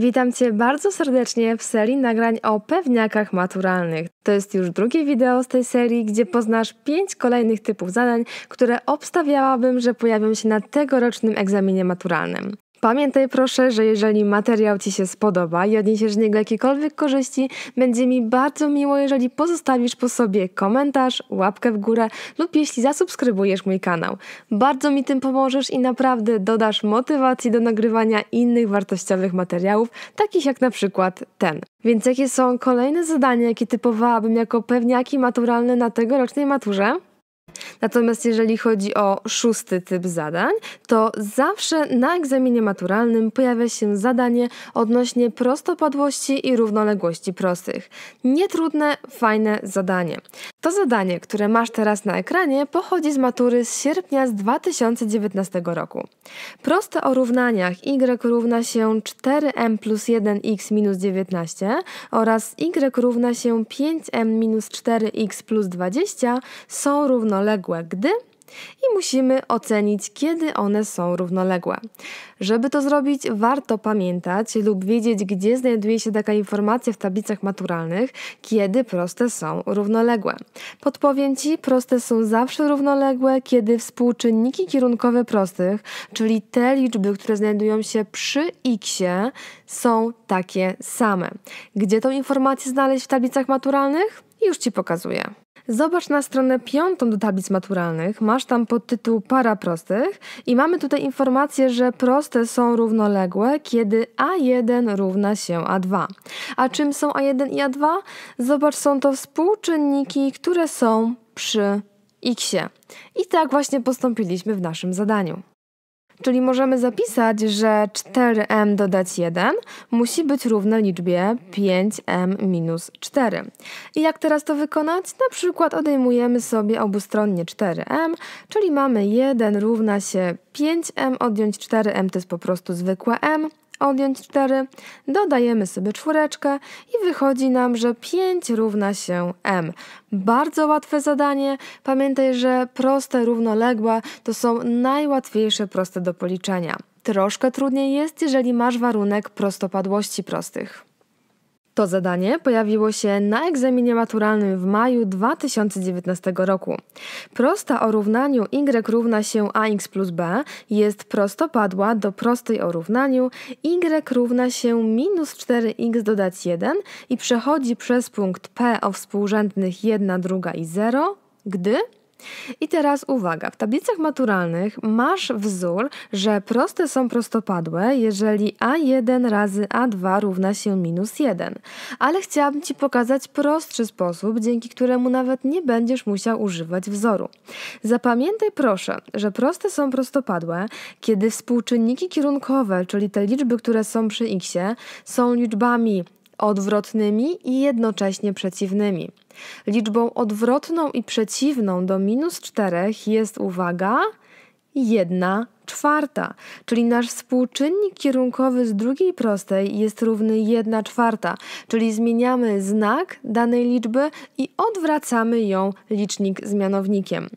Witam Cię bardzo serdecznie w serii nagrań o pewniakach maturalnych. To jest już drugie wideo z tej serii, gdzie poznasz 5 kolejnych typów zadań, które obstawiałabym, że pojawią się na tegorocznym egzaminie maturalnym. Pamiętaj proszę, że jeżeli materiał Ci się spodoba i odniesiesz z niego jakiekolwiek korzyści, będzie mi bardzo miło, jeżeli pozostawisz po sobie komentarz, łapkę w górę lub jeśli zasubskrybujesz mój kanał. Bardzo mi tym pomożesz i naprawdę dodasz motywacji do nagrywania innych wartościowych materiałów, takich jak na przykład ten. Więc jakie są kolejne zadania, jakie typowałabym jako pewniaki maturalne na tegorocznej maturze? Natomiast jeżeli chodzi o szósty typ zadań, to zawsze na egzaminie maturalnym pojawia się zadanie odnośnie prostopadłości i równoległości prostych. Nietrudne, fajne zadanie. To zadanie, które masz teraz na ekranie, pochodzi z matury z sierpnia z 2019 roku. Proste o równaniach y równa się 4m plus 1x minus 19 oraz y równa się 5m minus 4x plus 20 są równoległe równoległe gdy i musimy ocenić, kiedy one są równoległe. Żeby to zrobić, warto pamiętać lub wiedzieć, gdzie znajduje się taka informacja w tablicach maturalnych, kiedy proste są równoległe. Podpowiem Ci, proste są zawsze równoległe, kiedy współczynniki kierunkowe prostych, czyli te liczby, które znajdują się przy x, są takie same. Gdzie tą informację znaleźć w tablicach maturalnych? Już Ci pokazuję. Zobacz na stronę piątą do tablic maturalnych, masz tam podtytuł para prostych i mamy tutaj informację, że proste są równoległe, kiedy A1 równa się A2. A czym są A1 i A2? Zobacz, są to współczynniki, które są przy x. I tak właśnie postąpiliśmy w naszym zadaniu. Czyli możemy zapisać, że 4m dodać 1 musi być równe liczbie 5m minus 4. I jak teraz to wykonać? Na przykład odejmujemy sobie obustronnie 4m, czyli mamy 1 równa się 5m odjąć 4m to jest po prostu zwykłe m, odjąć 4, dodajemy sobie czwóreczkę i wychodzi nam, że 5 równa się m. Bardzo łatwe zadanie. Pamiętaj, że proste równoległe to są najłatwiejsze proste do policzenia. Troszkę trudniej jest, jeżeli masz warunek prostopadłości prostych. To zadanie pojawiło się na egzaminie maturalnym w maju 2019 roku. Prosta o równaniu y równa się ax plus b jest prostopadła do prostej o równaniu y równa się minus 4x dodać 1 i przechodzi przez punkt P o współrzędnych 1, 2 i 0, gdy i teraz uwaga, w tablicach maturalnych masz wzór, że proste są prostopadłe, jeżeli A1 razy A2 równa się minus 1. Ale chciałabym Ci pokazać prostszy sposób, dzięki któremu nawet nie będziesz musiał używać wzoru. Zapamiętaj proszę, że proste są prostopadłe, kiedy współczynniki kierunkowe, czyli te liczby, które są przy x, są liczbami odwrotnymi i jednocześnie przeciwnymi. Liczbą odwrotną i przeciwną do minus 4 jest, uwaga, 1 czwarta, czyli nasz współczynnik kierunkowy z drugiej prostej jest równy 1 czwarta, czyli zmieniamy znak danej liczby i odwracamy ją licznik z mianownikiem.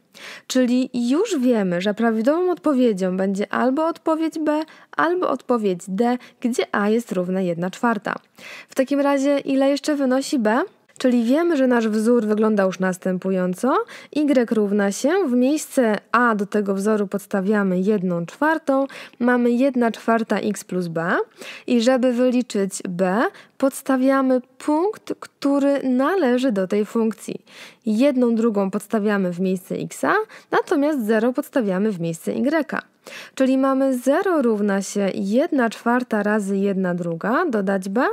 Czyli już wiemy, że prawidłową odpowiedzią będzie albo odpowiedź B, albo odpowiedź D, gdzie A jest równa 1 czwarta. W takim razie ile jeszcze wynosi B? Czyli wiemy, że nasz wzór wygląda już następująco. Y równa się, w miejsce A do tego wzoru podstawiamy 1 czwartą, mamy 1 czwarta x plus b i żeby wyliczyć b, podstawiamy punkt, który należy do tej funkcji. Jedną drugą podstawiamy w miejsce x, natomiast 0 podstawiamy w miejsce y. Czyli mamy 0 równa się 1 czwarta razy 1 druga, dodać b,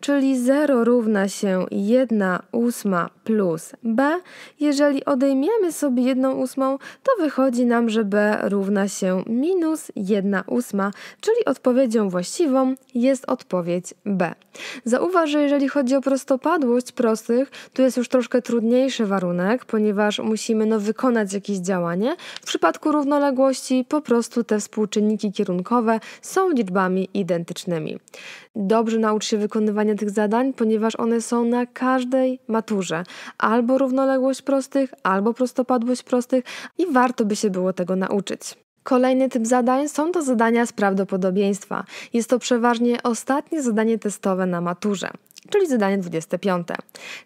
czyli 0 równa się 1 ósma plus b. Jeżeli odejmiemy sobie 1 ósmą, to wychodzi nam, że b równa się minus 1 ósma, czyli odpowiedzią właściwą jest odpowiedź b. Zauważ, że jeżeli chodzi o prostopadłość prostych, tu jest już troszkę trudniejszy warunek, ponieważ musimy no, wykonać jakieś działanie. W przypadku równoległości po prostu te współczynniki kierunkowe są liczbami identycznymi. Dobrze naucz się wykonywania tych zadań, ponieważ one są na każdej maturze. Albo równoległość prostych, albo prostopadłość prostych i warto by się było tego nauczyć. Kolejny typ zadań są to zadania z prawdopodobieństwa. Jest to przeważnie ostatnie zadanie testowe na maturze czyli zadanie 25.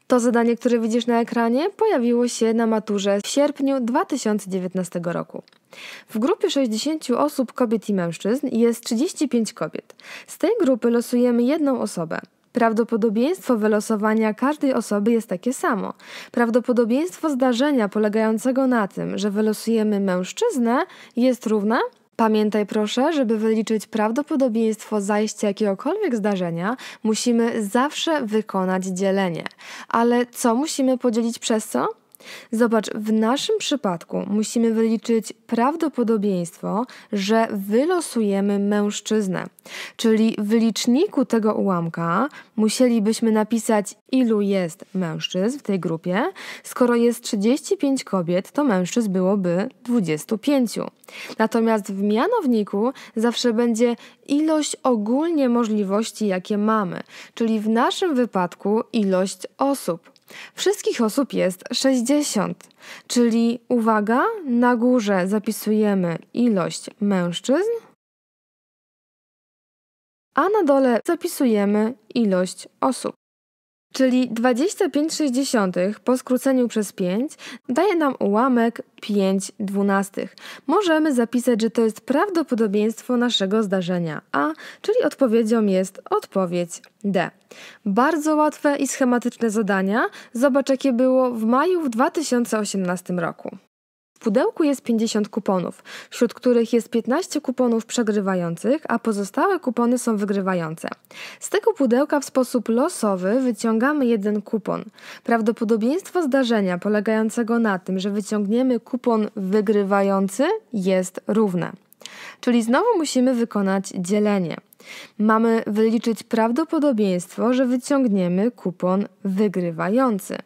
To zadanie, które widzisz na ekranie, pojawiło się na maturze w sierpniu 2019 roku. W grupie 60 osób, kobiet i mężczyzn jest 35 kobiet. Z tej grupy losujemy jedną osobę. Prawdopodobieństwo wylosowania każdej osoby jest takie samo. Prawdopodobieństwo zdarzenia polegającego na tym, że wylosujemy mężczyznę, jest równe Pamiętaj proszę, żeby wyliczyć prawdopodobieństwo zajścia jakiegokolwiek zdarzenia, musimy zawsze wykonać dzielenie. Ale co musimy podzielić przez co? Zobacz, w naszym przypadku musimy wyliczyć prawdopodobieństwo, że wylosujemy mężczyznę. Czyli w liczniku tego ułamka musielibyśmy napisać, ilu jest mężczyzn w tej grupie. Skoro jest 35 kobiet, to mężczyzn byłoby 25. Natomiast w mianowniku zawsze będzie ilość ogólnie możliwości, jakie mamy, czyli w naszym wypadku ilość osób. Wszystkich osób jest 60, czyli uwaga, na górze zapisujemy ilość mężczyzn, a na dole zapisujemy ilość osób. Czyli 25,6 po skróceniu przez 5 daje nam ułamek 5 dwunastych. Możemy zapisać, że to jest prawdopodobieństwo naszego zdarzenia A, czyli odpowiedzią jest odpowiedź D. Bardzo łatwe i schematyczne zadania. Zobacz, jakie było w maju w 2018 roku pudełku jest 50 kuponów, wśród których jest 15 kuponów przegrywających, a pozostałe kupony są wygrywające. Z tego pudełka w sposób losowy wyciągamy jeden kupon. Prawdopodobieństwo zdarzenia polegającego na tym, że wyciągniemy kupon wygrywający jest równe. Czyli znowu musimy wykonać dzielenie. Mamy wyliczyć prawdopodobieństwo, że wyciągniemy kupon wygrywający.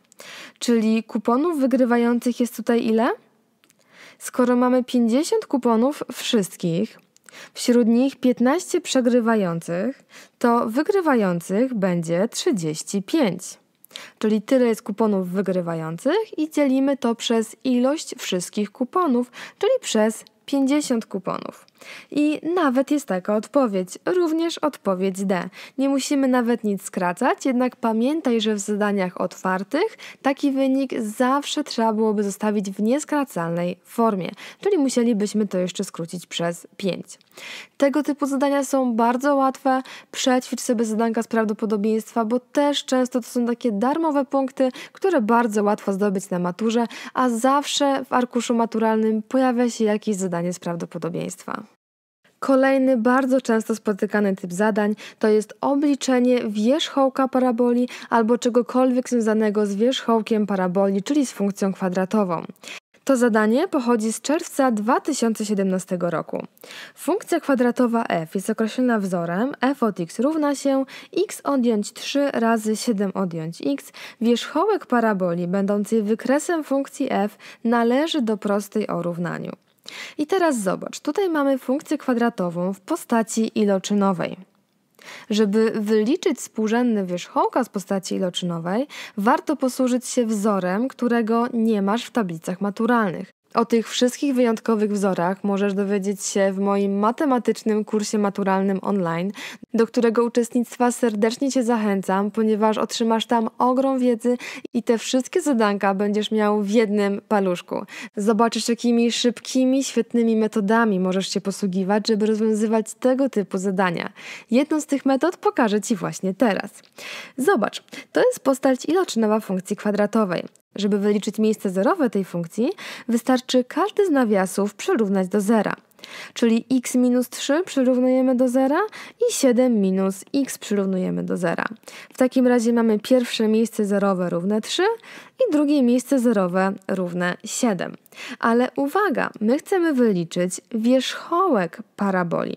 Czyli kuponów wygrywających jest tutaj ile? Skoro mamy 50 kuponów wszystkich, wśród nich 15 przegrywających, to wygrywających będzie 35. Czyli tyle jest kuponów wygrywających i dzielimy to przez ilość wszystkich kuponów, czyli przez 50 kuponów. I nawet jest taka odpowiedź, również odpowiedź D. Nie musimy nawet nic skracać, jednak pamiętaj, że w zadaniach otwartych taki wynik zawsze trzeba byłoby zostawić w nieskracalnej formie, czyli musielibyśmy to jeszcze skrócić przez 5. Tego typu zadania są bardzo łatwe, przećwicz sobie zadanka z prawdopodobieństwa, bo też często to są takie darmowe punkty, które bardzo łatwo zdobyć na maturze, a zawsze w arkuszu maturalnym pojawia się jakieś zadanie z prawdopodobieństwa. Kolejny bardzo często spotykany typ zadań to jest obliczenie wierzchołka paraboli albo czegokolwiek związanego z wierzchołkiem paraboli, czyli z funkcją kwadratową. To zadanie pochodzi z czerwca 2017 roku. Funkcja kwadratowa f jest określona wzorem f od x równa się x odjąć 3 razy 7 odjąć x. Wierzchołek paraboli będącej wykresem funkcji f należy do prostej o równaniu. I teraz zobacz, tutaj mamy funkcję kwadratową w postaci iloczynowej. Żeby wyliczyć współrzędny wierzchołka z postaci iloczynowej, warto posłużyć się wzorem, którego nie masz w tablicach maturalnych. O tych wszystkich wyjątkowych wzorach możesz dowiedzieć się w moim matematycznym kursie maturalnym online, do którego uczestnictwa serdecznie Cię zachęcam, ponieważ otrzymasz tam ogrom wiedzy i te wszystkie zadanka będziesz miał w jednym paluszku. Zobaczysz, jakimi szybkimi, świetnymi metodami możesz się posługiwać, żeby rozwiązywać tego typu zadania. Jedną z tych metod pokażę Ci właśnie teraz. Zobacz, to jest postać iloczynowa funkcji kwadratowej. Żeby wyliczyć miejsce zerowe tej funkcji, wystarczy każdy z nawiasów przyrównać do zera. Czyli x minus 3 przyrównujemy do zera i 7 minus x przyrównujemy do zera. W takim razie mamy pierwsze miejsce zerowe równe 3 i drugie miejsce zerowe równe 7. Ale uwaga, my chcemy wyliczyć wierzchołek paraboli.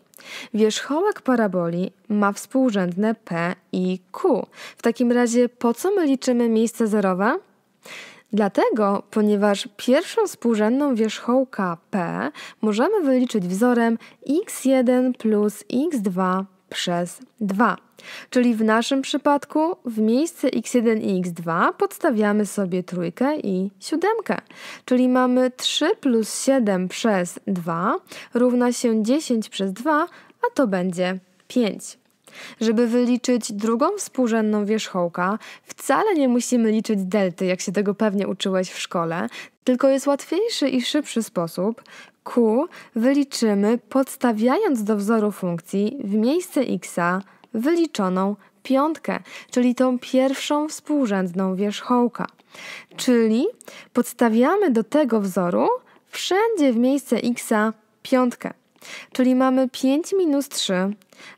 Wierzchołek paraboli ma współrzędne p i q. W takim razie po co my liczymy miejsce zerowe? Dlatego, ponieważ pierwszą współrzędną wierzchołka P możemy wyliczyć wzorem x1 plus x2 przez 2. Czyli w naszym przypadku w miejsce x1 i x2 podstawiamy sobie trójkę i siódemkę. Czyli mamy 3 plus 7 przez 2 równa się 10 przez 2, a to będzie 5. Żeby wyliczyć drugą współrzędną wierzchołka, wcale nie musimy liczyć delty, jak się tego pewnie uczyłeś w szkole, tylko jest łatwiejszy i szybszy sposób. Q wyliczymy podstawiając do wzoru funkcji w miejsce x wyliczoną piątkę, czyli tą pierwszą współrzędną wierzchołka. Czyli podstawiamy do tego wzoru wszędzie w miejsce x piątkę. Czyli mamy 5 minus 3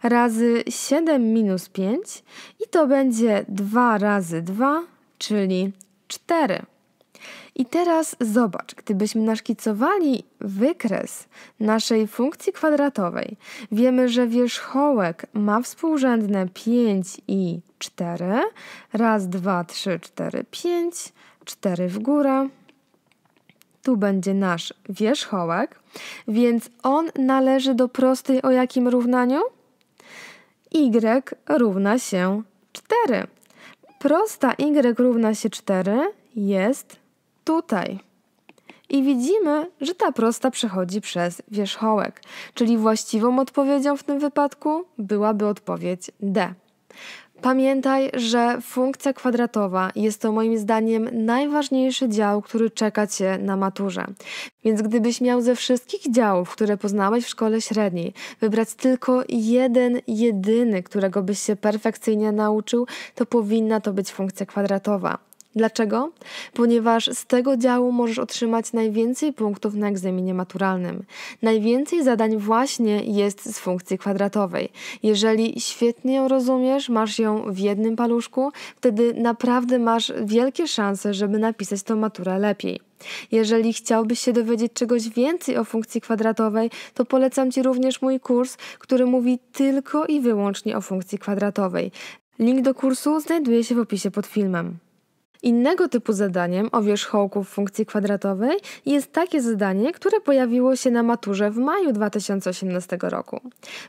razy 7 minus 5 i to będzie 2 razy 2, czyli 4. I teraz zobacz, gdybyśmy naszkicowali wykres naszej funkcji kwadratowej, wiemy, że wierzchołek ma współrzędne 5 i 4, raz, 2, 3, 4, 5, 4 w górę, tu będzie nasz wierzchołek, więc on należy do prostej o jakim równaniu? y równa się 4. Prosta y równa się 4 jest tutaj. I widzimy, że ta prosta przechodzi przez wierzchołek, czyli właściwą odpowiedzią w tym wypadku byłaby odpowiedź D. Pamiętaj, że funkcja kwadratowa jest to moim zdaniem najważniejszy dział, który czeka Cię na maturze. Więc gdybyś miał ze wszystkich działów, które poznałeś w szkole średniej, wybrać tylko jeden, jedyny, którego byś się perfekcyjnie nauczył, to powinna to być funkcja kwadratowa. Dlaczego? Ponieważ z tego działu możesz otrzymać najwięcej punktów na egzaminie maturalnym. Najwięcej zadań właśnie jest z funkcji kwadratowej. Jeżeli świetnie ją rozumiesz, masz ją w jednym paluszku, wtedy naprawdę masz wielkie szanse, żeby napisać tą maturę lepiej. Jeżeli chciałbyś się dowiedzieć czegoś więcej o funkcji kwadratowej, to polecam Ci również mój kurs, który mówi tylko i wyłącznie o funkcji kwadratowej. Link do kursu znajduje się w opisie pod filmem. Innego typu zadaniem o w funkcji kwadratowej jest takie zadanie, które pojawiło się na maturze w maju 2018 roku.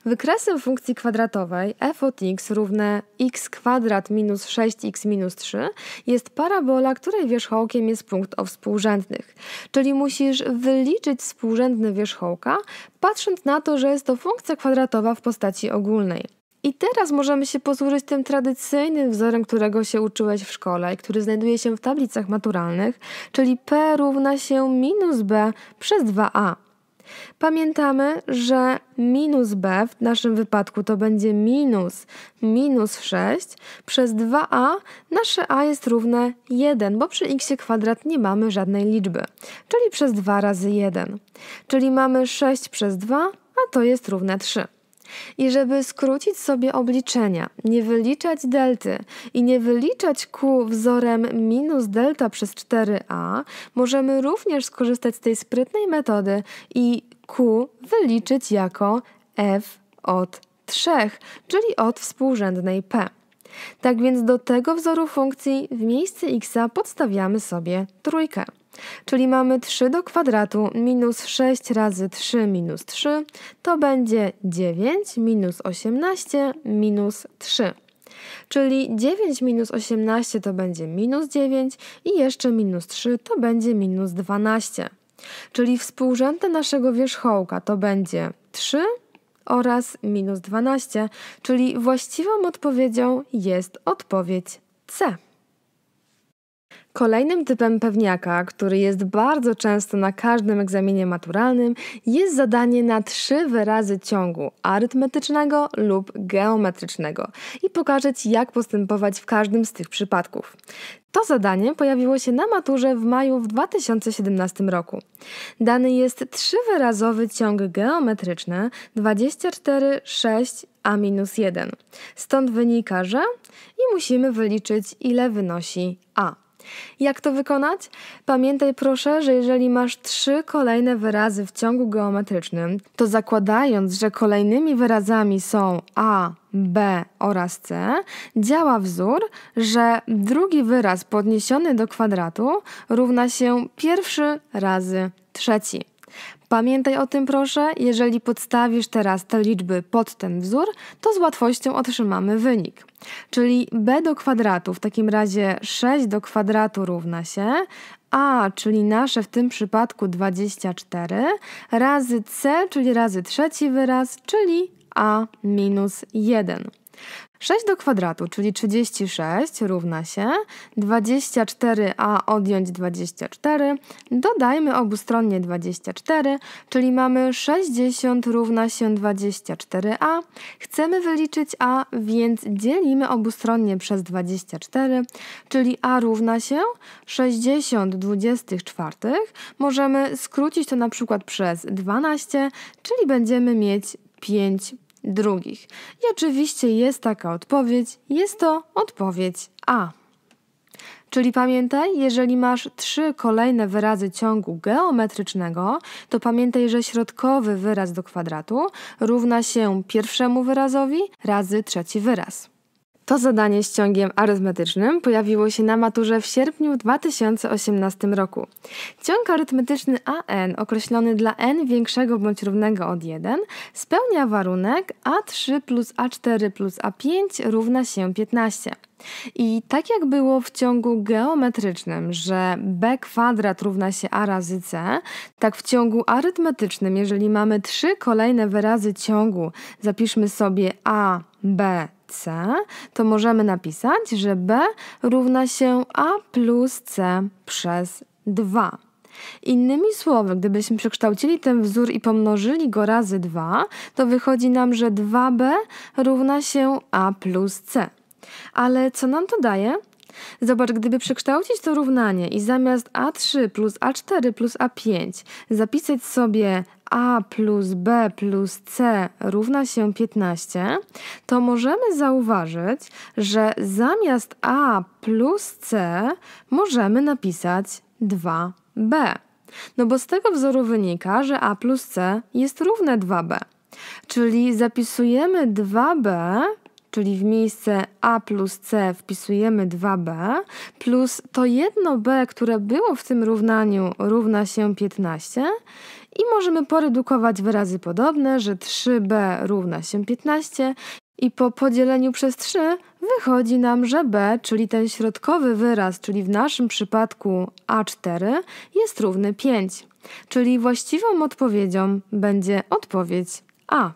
Wykresem funkcji kwadratowej f od x równe x kwadrat minus 6x minus 3 jest parabola, której wierzchołkiem jest punkt o współrzędnych. Czyli musisz wyliczyć współrzędny wierzchołka, patrząc na to, że jest to funkcja kwadratowa w postaci ogólnej. I teraz możemy się posłużyć tym tradycyjnym wzorem, którego się uczyłeś w szkole i który znajduje się w tablicach maturalnych, czyli P równa się minus B przez 2A. Pamiętamy, że minus b w naszym wypadku to będzie minus minus 6 przez 2a nasze a jest równe 1, bo przy x kwadrat nie mamy żadnej liczby, czyli przez 2 razy 1. Czyli mamy 6 przez 2, a to jest równe 3. I żeby skrócić sobie obliczenia, nie wyliczać delty i nie wyliczać Q wzorem minus delta przez 4a, możemy również skorzystać z tej sprytnej metody i Q wyliczyć jako f od 3, czyli od współrzędnej p. Tak więc do tego wzoru funkcji w miejsce x podstawiamy sobie trójkę. Czyli mamy 3 do kwadratu minus 6 razy 3 minus 3 to będzie 9 minus 18 minus 3. Czyli 9 minus 18 to będzie minus 9 i jeszcze minus 3 to będzie minus 12. Czyli współrzędne naszego wierzchołka to będzie 3 oraz minus 12, czyli właściwą odpowiedzią jest odpowiedź C. Kolejnym typem pewniaka, który jest bardzo często na każdym egzaminie maturalnym, jest zadanie na trzy wyrazy ciągu arytmetycznego lub geometrycznego i pokaże Ci, jak postępować w każdym z tych przypadków. To zadanie pojawiło się na maturze w maju w 2017 roku. Dany jest trzywyrazowy ciąg geometryczny 24, 6, a minus 1. Stąd wynika, że i musimy wyliczyć, ile wynosi a. Jak to wykonać? Pamiętaj proszę, że jeżeli masz trzy kolejne wyrazy w ciągu geometrycznym, to zakładając, że kolejnymi wyrazami są A, B oraz C, działa wzór, że drugi wyraz podniesiony do kwadratu równa się pierwszy razy trzeci. Pamiętaj o tym proszę, jeżeli podstawisz teraz te liczby pod ten wzór, to z łatwością otrzymamy wynik. Czyli b do kwadratu w takim razie 6 do kwadratu równa się a, czyli nasze w tym przypadku 24, razy c, czyli razy trzeci wyraz, czyli a minus 1. 6 do kwadratu, czyli 36 równa się 24a odjąć 24. Dodajmy obustronnie 24, czyli mamy 60 równa się 24a. Chcemy wyliczyć a, więc dzielimy obustronnie przez 24, czyli a równa się 60 24. Możemy skrócić to na przykład przez 12, czyli będziemy mieć 5 drugich. I oczywiście jest taka odpowiedź, jest to odpowiedź A. Czyli pamiętaj, jeżeli masz trzy kolejne wyrazy ciągu geometrycznego, to pamiętaj, że środkowy wyraz do kwadratu równa się pierwszemu wyrazowi razy trzeci wyraz. To zadanie z ciągiem arytmetycznym pojawiło się na maturze w sierpniu 2018 roku. Ciąg arytmetyczny AN, określony dla n większego bądź równego od 1, spełnia warunek A3 plus A4 plus A5 równa się 15. I tak jak było w ciągu geometrycznym, że b kwadrat równa się a razy c, tak w ciągu arytmetycznym, jeżeli mamy trzy kolejne wyrazy ciągu, zapiszmy sobie a, b, C, to możemy napisać, że B równa się A plus C przez 2. Innymi słowy, gdybyśmy przekształcili ten wzór i pomnożyli go razy 2, to wychodzi nam, że 2b równa się a plus c. Ale co nam to daje? Zobacz, gdyby przekształcić to równanie i zamiast a3 plus a4 plus a5 zapisać sobie a plus b plus c równa się 15, to możemy zauważyć, że zamiast a plus c możemy napisać 2b. No bo z tego wzoru wynika, że a plus c jest równe 2b. Czyli zapisujemy 2b czyli w miejsce A plus C wpisujemy 2B, plus to jedno B, które było w tym równaniu, równa się 15 i możemy poredukować wyrazy podobne, że 3B równa się 15 i po podzieleniu przez 3 wychodzi nam, że B, czyli ten środkowy wyraz, czyli w naszym przypadku A4, jest równy 5. Czyli właściwą odpowiedzią będzie odpowiedź A.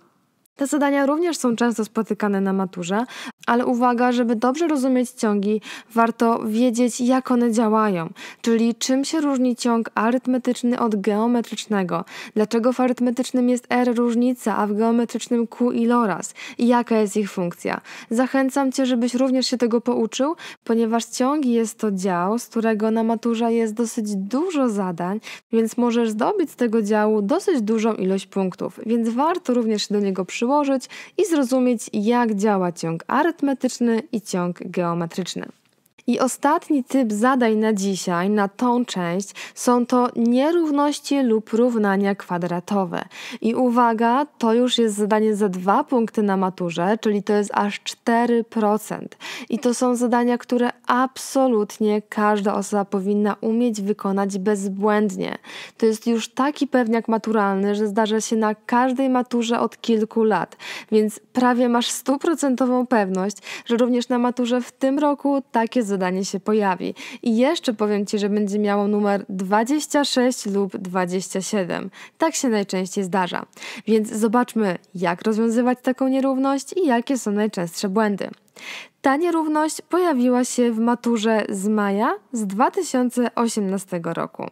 Te zadania również są często spotykane na maturze, ale uwaga, żeby dobrze rozumieć ciągi, warto wiedzieć, jak one działają, czyli czym się różni ciąg arytmetyczny od geometrycznego, dlaczego w arytmetycznym jest r różnica, a w geometrycznym q iloraz i jaka jest ich funkcja. Zachęcam Cię, żebyś również się tego pouczył, ponieważ ciąg jest to dział, z którego na maturze jest dosyć dużo zadań, więc możesz zdobyć z tego działu dosyć dużą ilość punktów, więc warto również się do niego przygotować przyłożyć i zrozumieć, jak działa ciąg arytmetyczny i ciąg geometryczny. I ostatni typ zadań na dzisiaj, na tą część, są to nierówności lub równania kwadratowe. I uwaga, to już jest zadanie za dwa punkty na maturze, czyli to jest aż 4%. I to są zadania, które absolutnie każda osoba powinna umieć wykonać bezbłędnie. To jest już taki pewniak maturalny, że zdarza się na każdej maturze od kilku lat, więc prawie masz stuprocentową pewność, że również na maturze w tym roku takie zadania zadanie się pojawi. I jeszcze powiem Ci, że będzie miało numer 26 lub 27. Tak się najczęściej zdarza. Więc zobaczmy, jak rozwiązywać taką nierówność i jakie są najczęstsze błędy. Ta nierówność pojawiła się w maturze z maja z 2018 roku.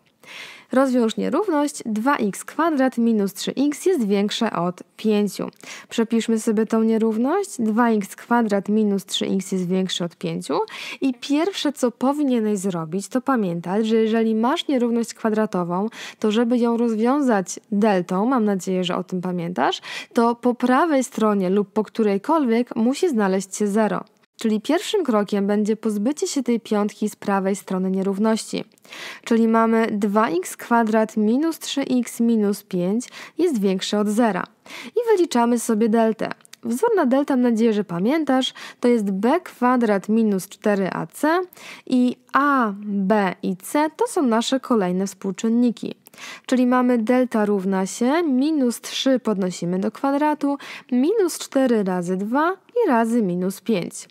Rozwiąż nierówność 2x kwadrat minus 3x jest większe od 5. Przepiszmy sobie tą nierówność. 2x kwadrat minus 3x jest większe od 5. I pierwsze, co powinieneś zrobić, to pamiętać, że jeżeli masz nierówność kwadratową, to żeby ją rozwiązać deltą, mam nadzieję, że o tym pamiętasz, to po prawej stronie lub po którejkolwiek musi znaleźć się 0. Czyli pierwszym krokiem będzie pozbycie się tej piątki z prawej strony nierówności. Czyli mamy 2x kwadrat minus 3x minus 5 jest większe od zera. I wyliczamy sobie deltę. Wzór na delta, mam nadzieję, że pamiętasz, to jest b kwadrat minus 4ac i a, b i c to są nasze kolejne współczynniki. Czyli mamy delta równa się minus 3 podnosimy do kwadratu, minus 4 razy 2 i razy minus 5.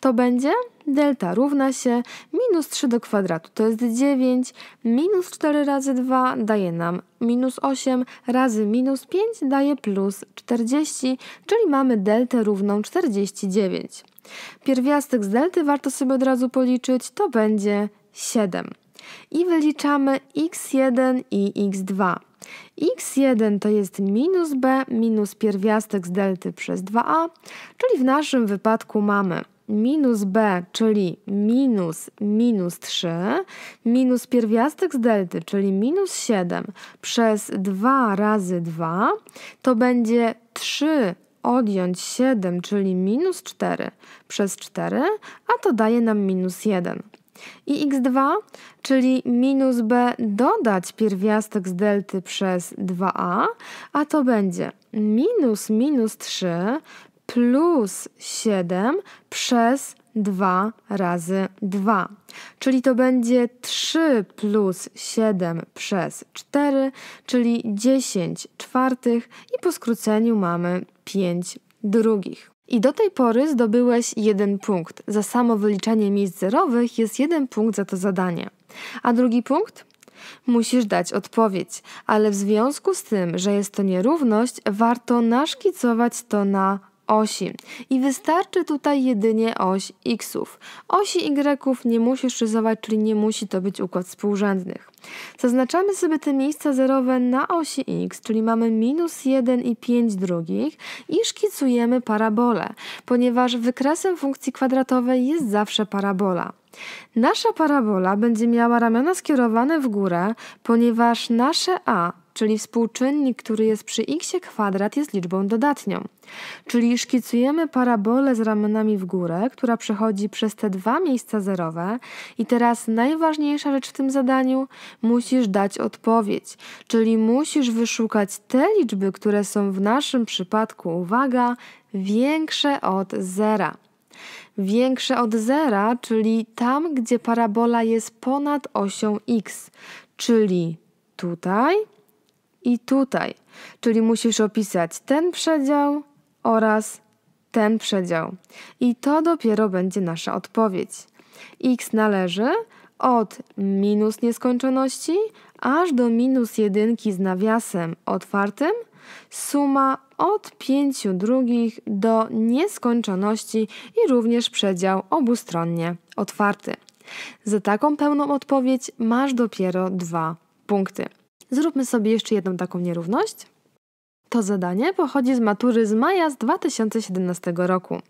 To będzie delta równa się minus 3 do kwadratu, to jest 9, minus 4 razy 2 daje nam minus 8, razy minus 5 daje plus 40, czyli mamy deltę równą 49. Pierwiastek z delty warto sobie od razu policzyć, to będzie 7. I wyliczamy x1 i x2 x1 to jest minus b minus pierwiastek z delty przez 2a, czyli w naszym wypadku mamy minus b, czyli minus minus 3, minus pierwiastek z delty, czyli minus 7 przez 2 razy 2, to będzie 3 odjąć 7, czyli minus 4 przez 4, a to daje nam minus 1. I x2, czyli minus b dodać pierwiastek z delty przez 2a, a to będzie minus minus 3 plus 7 przez 2 razy 2. Czyli to będzie 3 plus 7 przez 4, czyli 10 czwartych i po skróceniu mamy 5 drugich. I do tej pory zdobyłeś jeden punkt. Za samo wyliczanie miejsc zerowych jest jeden punkt za to zadanie. A drugi punkt? Musisz dać odpowiedź, ale w związku z tym, że jest to nierówność, warto naszkicować to na osi. I wystarczy tutaj jedynie oś xów. Osi y nie musisz rysować, czyli nie musi to być układ współrzędnych. Zaznaczamy sobie te miejsca zerowe na osi x, czyli mamy minus 1 i 5 drugich i szkicujemy parabolę, ponieważ wykresem funkcji kwadratowej jest zawsze parabola. Nasza parabola będzie miała ramiona skierowane w górę, ponieważ nasze a czyli współczynnik, który jest przy x kwadrat jest liczbą dodatnią. Czyli szkicujemy parabolę z ramionami w górę, która przechodzi przez te dwa miejsca zerowe i teraz najważniejsza rzecz w tym zadaniu, musisz dać odpowiedź, czyli musisz wyszukać te liczby, które są w naszym przypadku, uwaga, większe od zera większe od zera, czyli tam, gdzie parabola jest ponad osią x, czyli tutaj i tutaj, czyli musisz opisać ten przedział oraz ten przedział. I to dopiero będzie nasza odpowiedź. x należy od minus nieskończoności aż do minus jedynki z nawiasem otwartym, suma od pięciu drugich do nieskończoności i również przedział obustronnie otwarty. Za taką pełną odpowiedź masz dopiero dwa punkty. Zróbmy sobie jeszcze jedną taką nierówność. To zadanie pochodzi z matury z maja z 2017 roku.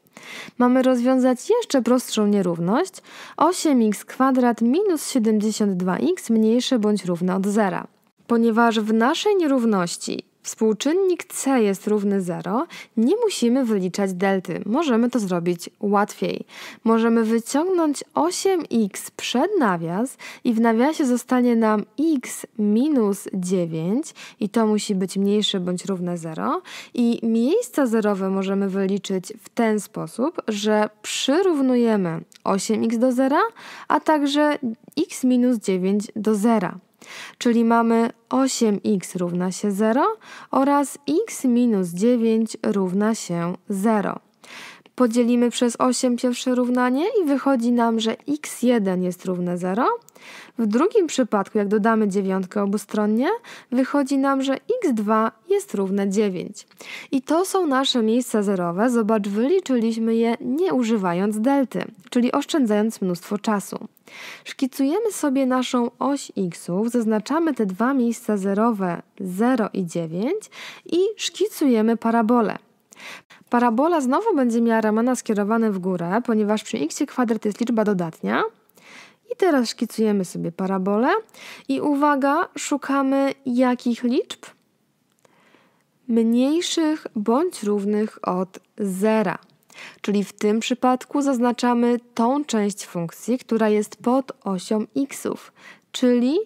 Mamy rozwiązać jeszcze prostszą nierówność 8x kwadrat minus 72x mniejsze bądź równe od zera. Ponieważ w naszej nierówności współczynnik c jest równy 0, nie musimy wyliczać delty. Możemy to zrobić łatwiej. Możemy wyciągnąć 8x przed nawias i w nawiasie zostanie nam x minus 9 i to musi być mniejsze bądź równe 0 i miejsca zerowe możemy wyliczyć w ten sposób, że przyrównujemy 8x do 0, a także x minus 9 do 0. Czyli mamy 8x równa się 0 oraz x minus 9 równa się 0 podzielimy przez 8 pierwsze równanie i wychodzi nam, że x1 jest równe 0, w drugim przypadku, jak dodamy dziewiątkę obustronnie, wychodzi nam, że x2 jest równe 9. I to są nasze miejsca zerowe. Zobacz, wyliczyliśmy je nie używając delty, czyli oszczędzając mnóstwo czasu. Szkicujemy sobie naszą oś x, zaznaczamy te dwa miejsca zerowe 0 i 9 i szkicujemy parabolę. Parabola znowu będzie miała ramana skierowane w górę, ponieważ przy x kwadrat jest liczba dodatnia, i teraz szkicujemy sobie parabolę i uwaga, szukamy jakich liczb? Mniejszych bądź równych od zera. Czyli w tym przypadku zaznaczamy tą część funkcji, która jest pod osią xów, czyli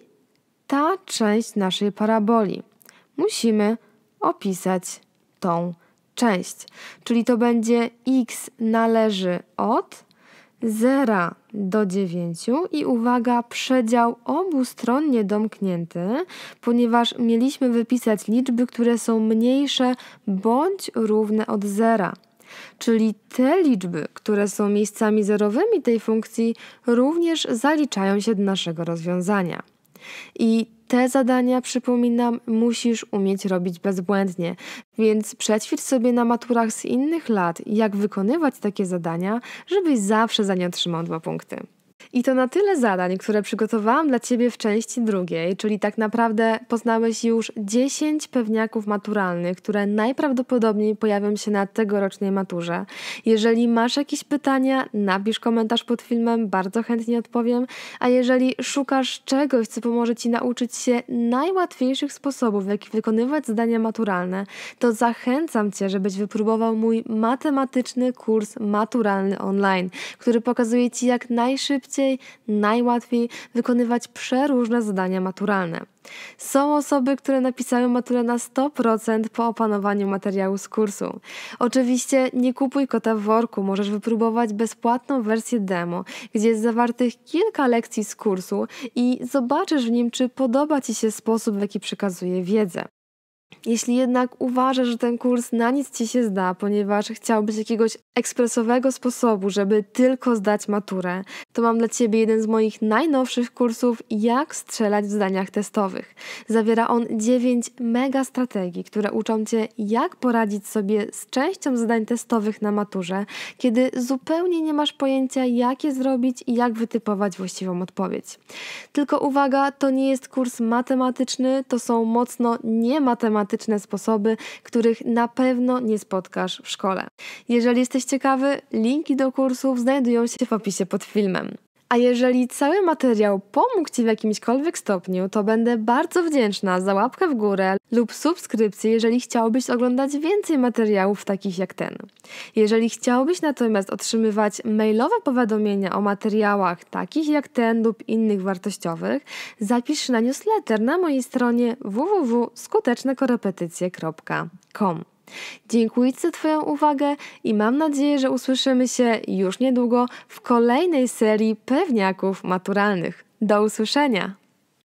ta część naszej paraboli. Musimy opisać tą część, czyli to będzie x należy od 0 do 9 i uwaga, przedział obustronnie domknięty, ponieważ mieliśmy wypisać liczby, które są mniejsze bądź równe od zera. Czyli te liczby, które są miejscami zerowymi tej funkcji, również zaliczają się do naszego rozwiązania. I te zadania, przypominam, musisz umieć robić bezbłędnie, więc przećwicz sobie na maturach z innych lat, jak wykonywać takie zadania, żebyś zawsze za nie otrzymał dwa punkty. I to na tyle zadań, które przygotowałam dla Ciebie w części drugiej, czyli tak naprawdę poznałeś już 10 pewniaków maturalnych, które najprawdopodobniej pojawią się na tegorocznej maturze. Jeżeli masz jakieś pytania, napisz komentarz pod filmem, bardzo chętnie odpowiem. A jeżeli szukasz czegoś, co pomoże Ci nauczyć się najłatwiejszych sposobów, w jaki wykonywać zadania maturalne, to zachęcam Cię, żebyś wypróbował mój matematyczny kurs maturalny online, który pokazuje Ci jak najszybciej najłatwiej wykonywać przeróżne zadania maturalne. Są osoby, które napisały maturę na 100% po opanowaniu materiału z kursu. Oczywiście nie kupuj kota w worku, możesz wypróbować bezpłatną wersję demo, gdzie jest zawartych kilka lekcji z kursu i zobaczysz w nim, czy podoba Ci się sposób, w jaki przekazuje wiedzę. Jeśli jednak uważasz, że ten kurs na nic ci się zda, ponieważ chciałbyś jakiegoś ekspresowego sposobu, żeby tylko zdać maturę, to mam dla ciebie jeden z moich najnowszych kursów Jak strzelać w zdaniach testowych. Zawiera on 9 mega strategii, które uczą cię jak poradzić sobie z częścią zdań testowych na maturze, kiedy zupełnie nie masz pojęcia jak je zrobić i jak wytypować właściwą odpowiedź. Tylko uwaga, to nie jest kurs matematyczny, to są mocno niematematyczne sposoby, których na pewno nie spotkasz w szkole. Jeżeli jesteś ciekawy, linki do kursów znajdują się w opisie pod filmem. A jeżeli cały materiał pomógł Ci w jakimśkolwiek stopniu, to będę bardzo wdzięczna za łapkę w górę lub subskrypcję, jeżeli chciałbyś oglądać więcej materiałów takich jak ten. Jeżeli chciałbyś natomiast otrzymywać mailowe powiadomienia o materiałach takich jak ten lub innych wartościowych, zapisz na newsletter na mojej stronie www.skutecznekorepetycje.com. Dziękuję za Twoją uwagę i mam nadzieję, że usłyszymy się już niedługo w kolejnej serii pewniaków maturalnych. Do usłyszenia!